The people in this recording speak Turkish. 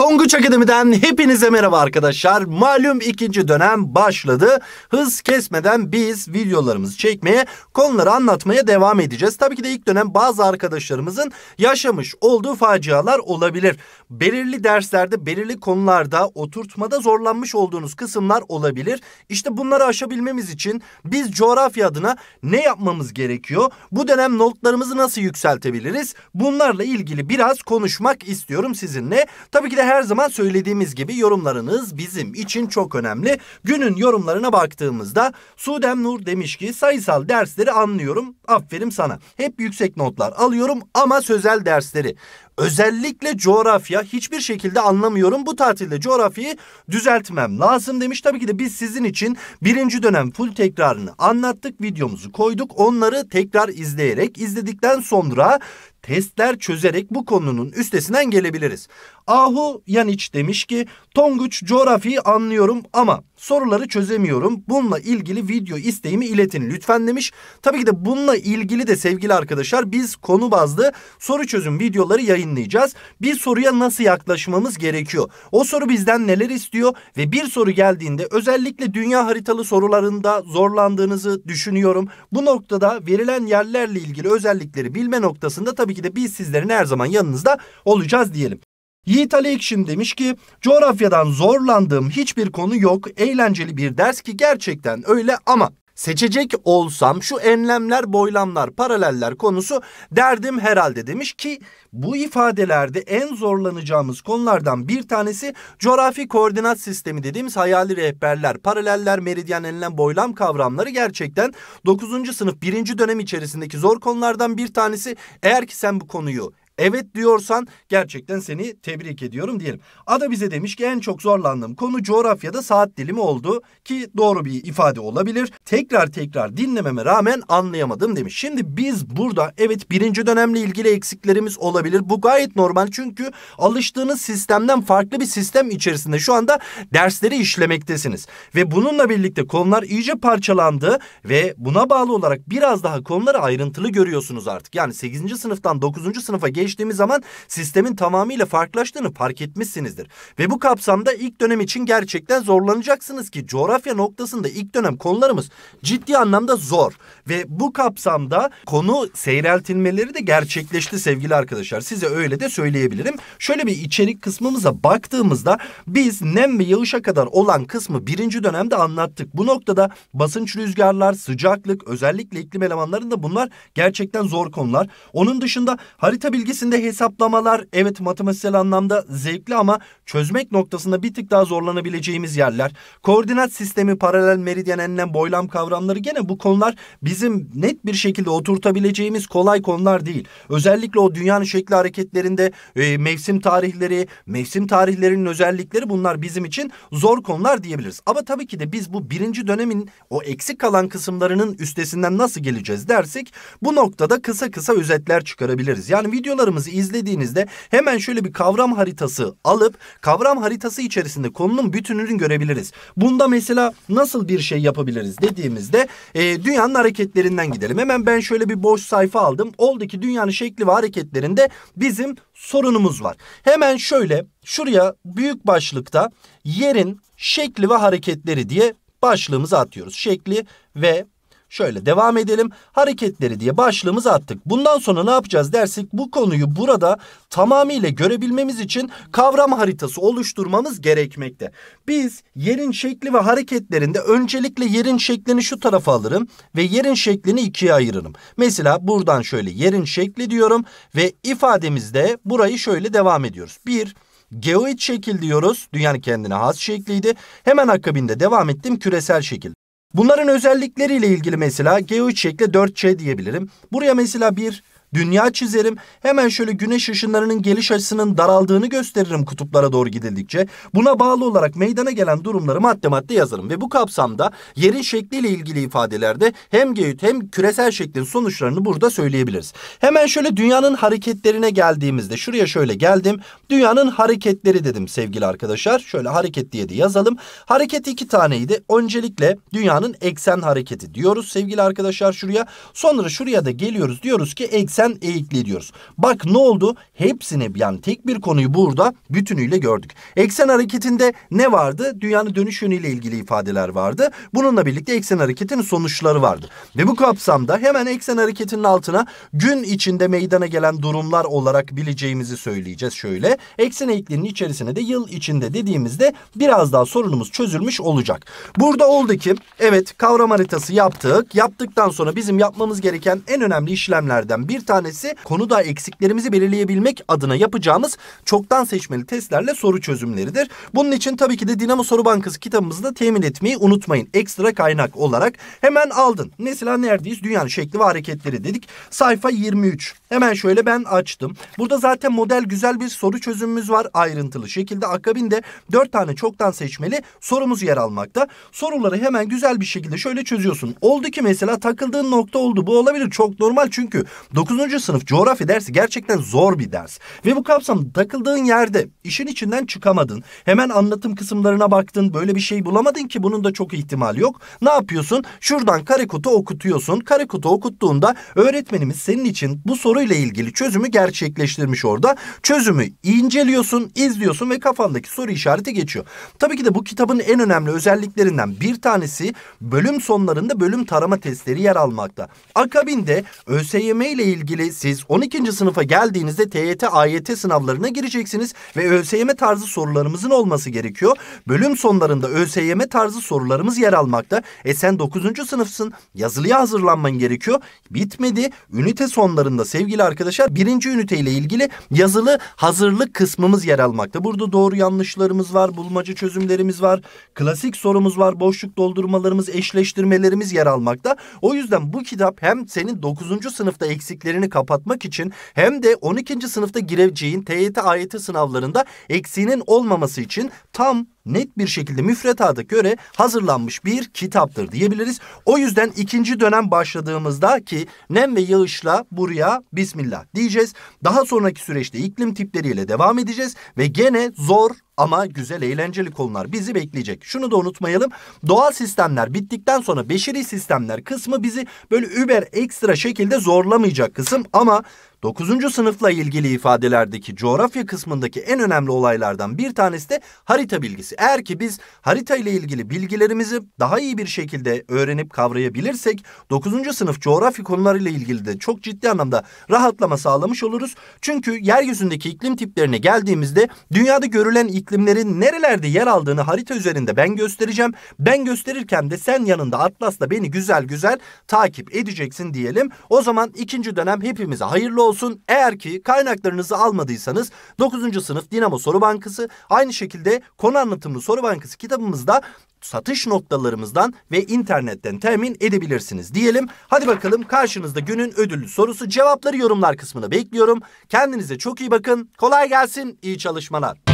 Tonguç Akademi'den hepinize merhaba arkadaşlar. Malum ikinci dönem başladı. Hız kesmeden biz videolarımızı çekmeye, konuları anlatmaya devam edeceğiz. Tabii ki de ilk dönem bazı arkadaşlarımızın yaşamış olduğu facialar olabilir. Belirli derslerde, belirli konularda oturtmada zorlanmış olduğunuz kısımlar olabilir. İşte bunları aşabilmemiz için biz coğrafya adına ne yapmamız gerekiyor? Bu dönem notlarımızı nasıl yükseltebiliriz? Bunlarla ilgili biraz konuşmak istiyorum sizinle. Tabii ki de her zaman söylediğimiz gibi yorumlarınız bizim için çok önemli. Günün yorumlarına baktığımızda Sudem Nur demiş ki sayısal dersleri anlıyorum. Aferin sana. Hep yüksek notlar alıyorum ama sözel dersleri Özellikle coğrafya hiçbir şekilde anlamıyorum. Bu tatilde coğrafyayı düzeltmem lazım demiş. Tabii ki de biz sizin için birinci dönem full tekrarını anlattık. Videomuzu koyduk. Onları tekrar izleyerek izledikten sonra testler çözerek bu konunun üstesinden gelebiliriz. Ahu Yaniç demiş ki Tonguç coğrafiyi anlıyorum ama soruları çözemiyorum. Bununla ilgili video isteğimi iletin lütfen demiş. Tabii ki de bununla ilgili de sevgili arkadaşlar biz konu bazlı soru çözüm videoları yayınlıyoruz yayınlayacağız. Bir soruya nasıl yaklaşmamız gerekiyor? O soru bizden neler istiyor ve bir soru geldiğinde özellikle dünya haritalı sorularında zorlandığınızı düşünüyorum. Bu noktada verilen yerlerle ilgili özellikleri bilme noktasında tabii ki de biz sizlerin her zaman yanınızda olacağız diyelim. Yiğit Ali Ekşin demiş ki coğrafyadan zorlandığım hiçbir konu yok. Eğlenceli bir ders ki gerçekten öyle ama seçecek olsam şu enlemler, boylamlar, paraleller konusu derdim herhalde demiş ki bu ifadelerde en zorlanacağımız konulardan bir tanesi coğrafi koordinat sistemi dediğimiz hayali rehberler, paraleller, meridyen, enlem, boylam kavramları gerçekten 9. sınıf 1. dönem içerisindeki zor konulardan bir tanesi. Eğer ki sen bu konuyu evet diyorsan gerçekten seni tebrik ediyorum diyelim. Ada bize demiş ki en çok zorlandığım konu coğrafyada saat dilimi oldu ki doğru bir ifade olabilir. Tekrar tekrar dinlememe rağmen anlayamadım demiş. Şimdi biz burada evet birinci dönemle ilgili eksiklerimiz olabilir. Bu gayet normal çünkü alıştığınız sistemden farklı bir sistem içerisinde şu anda dersleri işlemektesiniz. Ve bununla birlikte konular iyice parçalandı ve buna bağlı olarak biraz daha konuları ayrıntılı görüyorsunuz artık. Yani 8. sınıftan 9. sınıfa geç geçtiğimiz zaman sistemin tamamıyla farklılaştığını fark etmişsinizdir. Ve bu kapsamda ilk dönem için gerçekten zorlanacaksınız ki coğrafya noktasında ilk dönem konularımız ciddi anlamda zor. Ve bu kapsamda konu seyreltilmeleri de gerçekleşti sevgili arkadaşlar. Size öyle de söyleyebilirim. Şöyle bir içerik kısmımıza baktığımızda biz nem ve yağışa kadar olan kısmı birinci dönemde anlattık. Bu noktada basınç rüzgarlar, sıcaklık özellikle iklim elemanlarında bunlar gerçekten zor konular. Onun dışında harita bilgisi Öncesinde hesaplamalar evet matematiksel anlamda zevkli ama çözmek noktasında bir tık daha zorlanabileceğimiz yerler. Koordinat sistemi, paralel meridyen, enlem, boylam kavramları gene bu konular bizim net bir şekilde oturtabileceğimiz kolay konular değil. Özellikle o dünyanın şekli hareketlerinde e, mevsim tarihleri, mevsim tarihlerinin özellikleri bunlar bizim için zor konular diyebiliriz. Ama tabii ki de biz bu birinci dönemin o eksik kalan kısımlarının üstesinden nasıl geleceğiz dersek bu noktada kısa kısa özetler çıkarabiliriz. Yani videoları videolarımızı izlediğinizde hemen şöyle bir kavram haritası alıp kavram haritası içerisinde konunun bütününü görebiliriz. Bunda mesela nasıl bir şey yapabiliriz dediğimizde e, dünyanın hareketlerinden gidelim. Hemen ben şöyle bir boş sayfa aldım. Oldu ki dünyanın şekli ve hareketlerinde bizim sorunumuz var. Hemen şöyle şuraya büyük başlıkta yerin şekli ve hareketleri diye başlığımızı atıyoruz. Şekli ve Şöyle devam edelim. Hareketleri diye başlığımızı attık. Bundan sonra ne yapacağız dersek bu konuyu burada tamamıyla görebilmemiz için kavram haritası oluşturmamız gerekmekte. Biz yerin şekli ve hareketlerinde öncelikle yerin şeklini şu tarafa alırım ve yerin şeklini ikiye ayırırım. Mesela buradan şöyle yerin şekli diyorum ve ifademizde burayı şöyle devam ediyoruz. Bir, geoid şekil diyoruz. Dünyanın kendine has şekliydi. Hemen akabinde devam ettim küresel şekil. Bunların özellikleriyle ilgili mesela G3 şekli 4C diyebilirim. Buraya mesela bir dünya çizerim. Hemen şöyle güneş ışınlarının geliş açısının daraldığını gösteririm kutuplara doğru gidildikçe. Buna bağlı olarak meydana gelen durumları madde madde yazarım. Ve bu kapsamda yerin şekliyle ilgili ifadelerde hem geoid hem küresel şeklin sonuçlarını burada söyleyebiliriz. Hemen şöyle dünyanın hareketlerine geldiğimizde şuraya şöyle geldim. Dünyanın hareketleri dedim sevgili arkadaşlar. Şöyle hareket diye de yazalım. Hareket iki taneydi. Öncelikle dünyanın eksen hareketi diyoruz sevgili arkadaşlar şuraya. Sonra şuraya da geliyoruz diyoruz ki eksen 80 eğikliği diyoruz. Bak ne oldu? Hepsini yani tek bir konuyu burada bütünüyle gördük. Eksen hareketinde ne vardı? Dünyanın dönüş yönüyle ilgili ifadeler vardı. Bununla birlikte eksen hareketinin sonuçları vardı. Ve bu kapsamda hemen eksen hareketinin altına gün içinde meydana gelen durumlar olarak bileceğimizi söyleyeceğiz şöyle. Eksen eğikliğinin içerisine de yıl içinde dediğimizde biraz daha sorunumuz çözülmüş olacak. Burada oldu ki evet kavram haritası yaptık. Yaptıktan sonra bizim yapmamız gereken en önemli işlemlerden bir tanesi konuda eksiklerimizi belirleyebilmek adına yapacağımız çoktan seçmeli testlerle soru çözümleridir. Bunun için tabii ki de Dinamo Soru Bankası kitabımızı da temin etmeyi unutmayın. Ekstra kaynak olarak hemen aldın. Mesela neredeyiz? Dünyanın şekli ve hareketleri dedik. Sayfa 23. Hemen şöyle ben açtım. Burada zaten model güzel bir soru çözümümüz var ayrıntılı şekilde. Akabinde 4 tane çoktan seçmeli sorumuz yer almakta. Soruları hemen güzel bir şekilde şöyle çözüyorsun. Oldu ki mesela takıldığın nokta oldu. Bu olabilir. Çok normal çünkü 9. 9. sınıf coğrafya dersi gerçekten zor bir ders. Ve bu kapsamda takıldığın yerde işin içinden çıkamadın. Hemen anlatım kısımlarına baktın. Böyle bir şey bulamadın ki bunun da çok ihtimal yok. Ne yapıyorsun? Şuradan kare kutu okutuyorsun. Kare kutu okuttuğunda öğretmenimiz senin için bu soruyla ilgili çözümü gerçekleştirmiş orada. Çözümü inceliyorsun, izliyorsun ve kafandaki soru işareti geçiyor. Tabii ki de bu kitabın en önemli özelliklerinden bir tanesi bölüm sonlarında bölüm tarama testleri yer almakta. Akabinde ÖSYM ile ilgili sevgili siz 12. sınıfa geldiğinizde TYT, AYT sınavlarına gireceksiniz ve ÖSYM tarzı sorularımızın olması gerekiyor. Bölüm sonlarında ÖSYM tarzı sorularımız yer almakta. E sen 9. sınıfsın, yazılıya hazırlanman gerekiyor. Bitmedi. Ünite sonlarında sevgili arkadaşlar birinci ünite ile ilgili yazılı hazırlık kısmımız yer almakta. Burada doğru yanlışlarımız var, bulmaca çözümlerimiz var, klasik sorumuz var, boşluk doldurmalarımız, eşleştirmelerimiz yer almakta. O yüzden bu kitap hem senin 9. sınıfta eksikleri eksiklerini kapatmak için hem de 12. sınıfta gireceğin TYT AYT sınavlarında eksiğinin olmaması için tam net bir şekilde müfredata göre hazırlanmış bir kitaptır diyebiliriz. O yüzden ikinci dönem başladığımızda ki nem ve yağışla buraya bismillah diyeceğiz. Daha sonraki süreçte iklim tipleriyle devam edeceğiz ve gene zor ama güzel eğlenceli konular bizi bekleyecek. Şunu da unutmayalım. Doğal sistemler bittikten sonra beşeri sistemler kısmı bizi böyle über ekstra şekilde zorlamayacak kısım ama 9. sınıfla ilgili ifadelerdeki coğrafya kısmındaki en önemli olaylardan bir tanesi de harita bilgisi. Eğer ki biz harita ile ilgili bilgilerimizi daha iyi bir şekilde öğrenip kavrayabilirsek 9. sınıf coğrafya konularıyla ilgili de çok ciddi anlamda rahatlama sağlamış oluruz. Çünkü yeryüzündeki iklim tiplerine geldiğimizde dünyada görülen iklimlerin nerelerde yer aldığını harita üzerinde ben göstereceğim. Ben gösterirken de sen yanında atlasla beni güzel güzel takip edeceksin diyelim. O zaman ikinci dönem hepimize hayırlı olsun olsun. Eğer ki kaynaklarınızı almadıysanız 9. sınıf Dinamo Soru Bankası aynı şekilde konu anlatımlı soru bankası kitabımızda satış noktalarımızdan ve internetten temin edebilirsiniz diyelim. Hadi bakalım karşınızda günün ödüllü sorusu cevapları yorumlar kısmına bekliyorum. Kendinize çok iyi bakın. Kolay gelsin. İyi çalışmalar.